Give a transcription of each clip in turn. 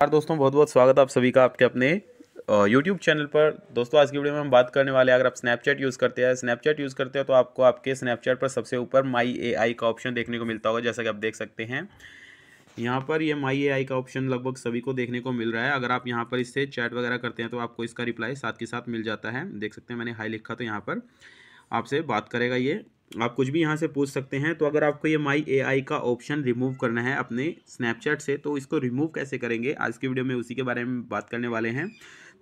नमस्कार दोस्तों बहुत बहुत स्वागत आप सभी का आपके अपने यूट्यूब चैनल पर दोस्तों आज की वीडियो में हम बात करने वाले हैं अगर आप स्नैपचैट यूज़ करते हैं स्नैपचैट यूज़ करते हैं तो आपको आपके स्नैपचैट पर सबसे ऊपर माई ए का ऑप्शन देखने को मिलता होगा जैसा कि आप देख सकते हैं यहाँ पर ये माई ए का ऑप्शन लगभग सभी को देखने को मिल रहा है अगर आप यहाँ पर इससे चैट वगैरह करते हैं तो आपको इसका रिप्लाई साथ के साथ मिल जाता है देख सकते हैं मैंने हाई लिखा तो यहाँ पर आपसे बात करेगा ये आप कुछ भी यहाँ से पूछ सकते हैं तो अगर आपको ये माई एआई का ऑप्शन रिमूव करना है अपने स्नैपचैट से तो इसको रिमूव कैसे करेंगे आज की वीडियो में उसी के बारे में बात करने वाले हैं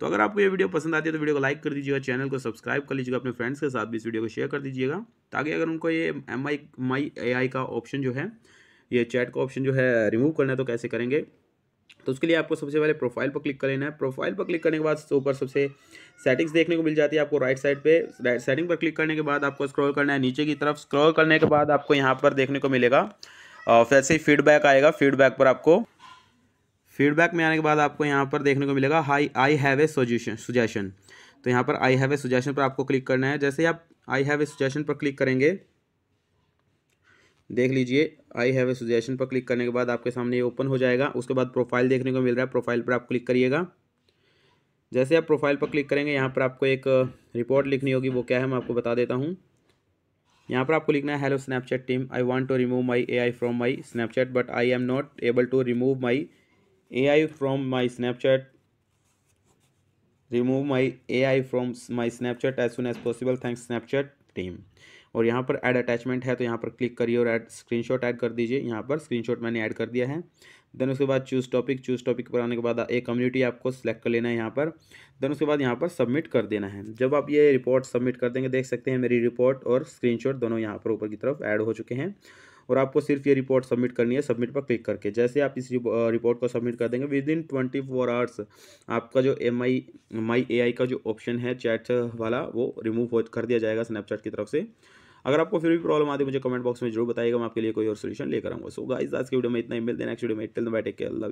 तो अगर आपको ये वीडियो पसंद आती है तो वीडियो को लाइक कर दीजिएगा चैनल को सब्सक्राइब कर लीजिएगा अपने फ्रेंड्स के साथ भी इस वीडियो को शेयर कर दीजिएगा ताकि अगर उनको ये एम आई माई ए का ऑप्शन जो है ये चैट का ऑप्शन जो है रिमूव करना है तो कैसे करेंगे तो उसके लिए आपको सबसे पहले प्रोफाइल पर क्लिक कर लेना है प्रोफाइल पर क्लिक करने के बाद ऊपर सबसे सेटिंग्स देखने को मिल जाती है आपको राइट साइड पे राइट सेटिंग पर क्लिक करने के बाद आपको स्क्रॉल करना है नीचे की तरफ स्क्रॉल करने के बाद आपको यहाँ पर देखने को मिलेगा वैसे ही फीडबैक आएगा फीडबैक पर आपको फीडबैक में आने के बाद आपको यहाँ पर देखने को मिलेगा hi I have a suggestion suggestion तो यहाँ पर आई हैव ए सुजेशन पर आपको क्लिक करना है जैसे ही आप आई हैव ए सुजेशन पर क्लिक करेंगे देख लीजिए आई हैव ए सुजेशन पर क्लिक करने के बाद आपके सामने ये ओपन हो जाएगा उसके बाद प्रोफाइल देखने को मिल रहा है प्रोफाइल पर आप क्लिक करिएगा जैसे आप प्रोफाइल पर क्लिक करेंगे यहाँ पर आपको एक रिपोर्ट लिखनी होगी वो क्या है मैं आपको बता देता हूँ यहाँ पर आपको लिखना है hello Snapchat team I want to remove my AI from my Snapchat but I am not able to remove my AI from my Snapchat remove my AI from my Snapchat as soon as possible thanks Snapchat सकते हैं और यहाँ पर add attachment है तो यहाँ पर click करिए और ऐड स्क्रीनशॉट ऐड कर दीजिए यहाँ पर स्क्रीनशॉट मैंने ऐड कर दिया है देन उसके बाद चूज़ टॉपिक चूज़ टॉपिक पर आने के बाद एक कम्युनिटी आपको सेलेक्ट कर लेना है यहाँ पर देन उसके बाद यहाँ पर सबमिट कर देना है जब आप ये रिपोर्ट सबमिट कर देंगे देख सकते हैं मेरी रिपोर्ट और स्क्रीनशॉट दोनों यहाँ पर ऊपर की तरफ ऐड हो चुके हैं और आपको सिर्फ ये रिपोर्ट सबमिट करनी है सबमिट पर क्लिक करके जैसे आप इस रिपोर्ट को सबमिट कर देंगे within twenty four hours आपका जो एम आई माई ए आई का जो ऑप्शन है चैट वाला वो रिमूव हो कर दिया जाएगा स्नैपचैट की तरफ से अगर आपको फिर भी प्रॉब्लम आती है मुझे कमेंट बॉक्स में जरूर बताएगा मैं आपके लिए कोई और सोल्यूशन लेकर आऊँगा सो गाइस आज के वीडियो में इतना ही मिलते हैं नेक्स्ट वीडियो में इतना बैठे के टेक